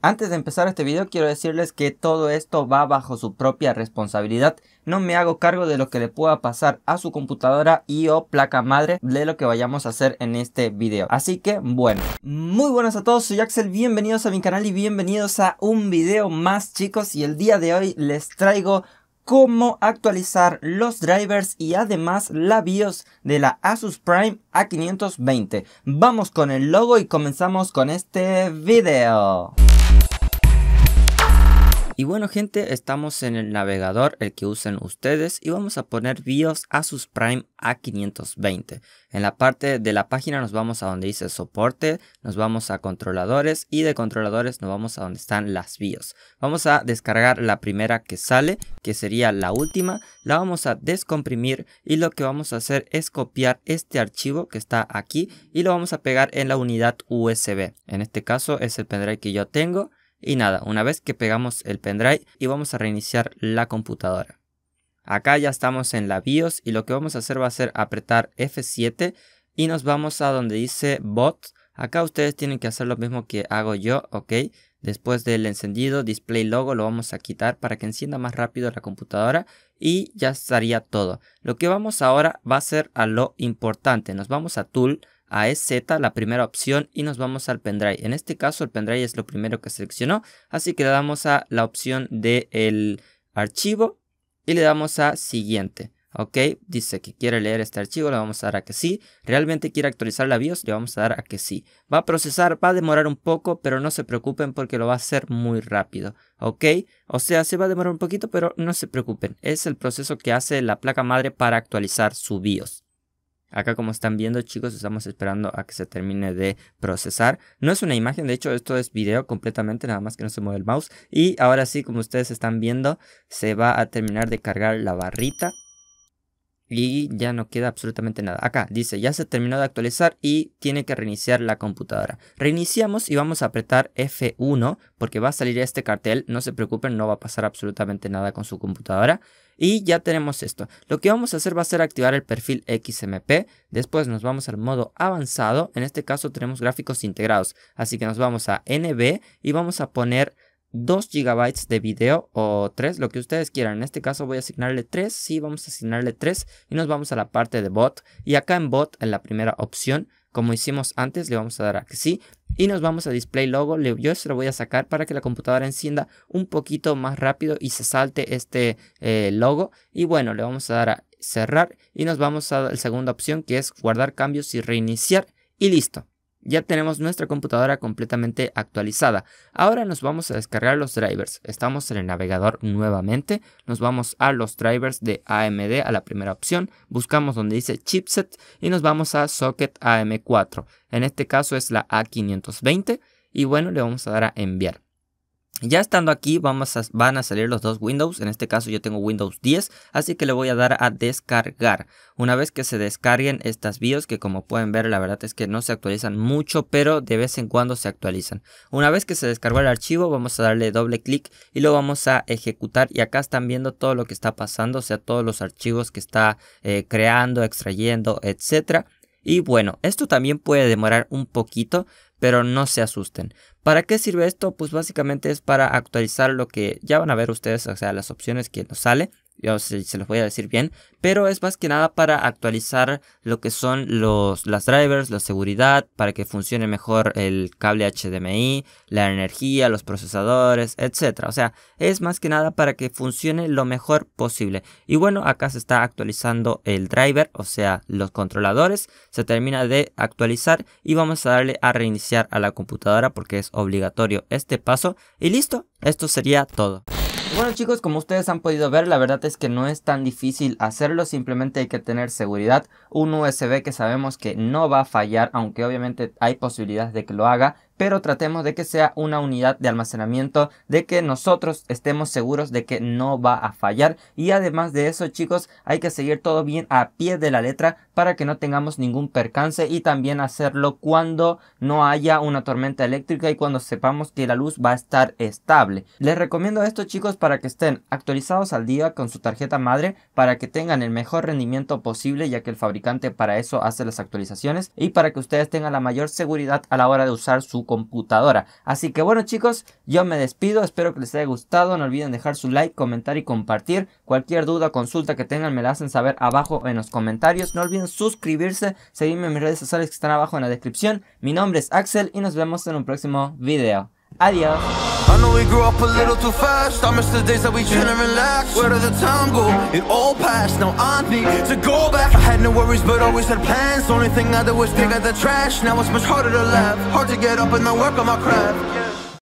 Antes de empezar este video quiero decirles que todo esto va bajo su propia responsabilidad. No me hago cargo de lo que le pueda pasar a su computadora y o oh, placa madre de lo que vayamos a hacer en este video. Así que bueno. Muy buenas a todos, soy Axel, bienvenidos a mi canal y bienvenidos a un video más chicos. Y el día de hoy les traigo cómo actualizar los drivers y además la BIOS de la Asus Prime A520. Vamos con el logo y comenzamos con este video. Y bueno gente, estamos en el navegador, el que usen ustedes, y vamos a poner BIOS Asus Prime A520. En la parte de la página nos vamos a donde dice soporte, nos vamos a controladores y de controladores nos vamos a donde están las BIOS. Vamos a descargar la primera que sale, que sería la última, la vamos a descomprimir y lo que vamos a hacer es copiar este archivo que está aquí y lo vamos a pegar en la unidad USB. En este caso es el pendrive que yo tengo y nada, una vez que pegamos el pendrive y vamos a reiniciar la computadora. Acá ya estamos en la BIOS y lo que vamos a hacer va a ser apretar F7 y nos vamos a donde dice bot. Acá ustedes tienen que hacer lo mismo que hago yo, ok. Después del encendido, display logo lo vamos a quitar para que encienda más rápido la computadora y ya estaría todo. Lo que vamos ahora va a ser a lo importante. Nos vamos a tool, a EZ, la primera opción, y nos vamos al pendrive. En este caso el pendrive es lo primero que seleccionó, así que le damos a la opción del el archivo y le damos a siguiente. Ok, dice que quiere leer este archivo, le vamos a dar a que sí. Realmente quiere actualizar la BIOS, le vamos a dar a que sí. Va a procesar, va a demorar un poco, pero no se preocupen porque lo va a hacer muy rápido. Ok, o sea, se va a demorar un poquito, pero no se preocupen. Es el proceso que hace la placa madre para actualizar su BIOS. Acá como están viendo chicos estamos esperando a que se termine de procesar. No es una imagen, de hecho esto es video completamente, nada más que no se mueve el mouse. Y ahora sí como ustedes están viendo se va a terminar de cargar la barrita y ya no queda absolutamente nada. Acá dice, ya se terminó de actualizar y tiene que reiniciar la computadora. Reiniciamos y vamos a apretar F1 porque va a salir este cartel. No se preocupen, no va a pasar absolutamente nada con su computadora. Y ya tenemos esto. Lo que vamos a hacer va a ser activar el perfil XMP. Después nos vamos al modo avanzado. En este caso tenemos gráficos integrados. Así que nos vamos a NB y vamos a poner 2 GB de video o 3, lo que ustedes quieran. En este caso voy a asignarle 3, sí, vamos a asignarle 3 y nos vamos a la parte de bot. Y acá en bot, en la primera opción, como hicimos antes, le vamos a dar a que sí y nos vamos a display logo, yo se lo voy a sacar para que la computadora encienda un poquito más rápido y se salte este eh, logo y bueno, le vamos a dar a cerrar y nos vamos a la segunda opción que es guardar cambios y reiniciar y listo ya tenemos nuestra computadora completamente actualizada. Ahora nos vamos a descargar los drivers. Estamos en el navegador nuevamente. Nos vamos a los drivers de AMD a la primera opción. Buscamos donde dice chipset y nos vamos a socket AM4. En este caso es la A520 y bueno, le vamos a dar a enviar. Ya estando aquí vamos a, van a salir los dos Windows, en este caso yo tengo Windows 10, así que le voy a dar a descargar. Una vez que se descarguen estas BIOS, que como pueden ver la verdad es que no se actualizan mucho, pero de vez en cuando se actualizan. Una vez que se descargó el archivo vamos a darle doble clic y lo vamos a ejecutar y acá están viendo todo lo que está pasando, o sea todos los archivos que está eh, creando, extrayendo, etcétera. Y bueno, esto también puede demorar un poquito, pero no se asusten. ¿Para qué sirve esto? Pues básicamente es para actualizar lo que ya van a ver ustedes, o sea, las opciones que nos sale yo se, los voy a decir bien, pero es más que nada para actualizar lo que son los, las drivers, la seguridad, para que funcione mejor el cable HDMI, la energía, los procesadores, etc. O sea, es más que nada para que funcione lo mejor posible. Y bueno, acá se está actualizando el driver, o sea, los controladores, se termina de actualizar y vamos a darle a reiniciar a la computadora porque es obligatorio este paso. Y listo, esto sería todo. Bueno chicos, como ustedes han podido ver, la verdad es que no es tan difícil hacerlo, simplemente hay que tener seguridad, un USB que sabemos que no va a fallar, aunque obviamente hay posibilidades de que lo haga, pero tratemos de que sea una unidad de almacenamiento de que nosotros estemos seguros de que no va a fallar y además de eso chicos hay que seguir todo bien a pie de la letra para que no tengamos ningún percance y también hacerlo cuando no haya una tormenta eléctrica y cuando sepamos que la luz va a estar estable. Les recomiendo esto chicos para que estén actualizados al día con su tarjeta madre para que tengan el mejor rendimiento posible ya que el fabricante para eso hace las actualizaciones y para que ustedes tengan la mayor seguridad a la hora de usar su computadora. Así que bueno chicos, yo me despido, espero que les haya gustado, no olviden dejar su like, comentar y compartir. Cualquier duda o consulta que tengan me la hacen saber abajo en los comentarios. No olviden suscribirse, seguirme en mis redes sociales que están abajo en la descripción. Mi nombre es Axel y nos vemos en un próximo video. Adios. I know we grew up a little too fast. I miss the days that we chill and relax. Where did the time go? It all passed. Now I need to go back. I had no worries, but always had plans. The Only thing I did was pick out the trash. Now it's much harder to laugh. Hard to get up and then work on my craft.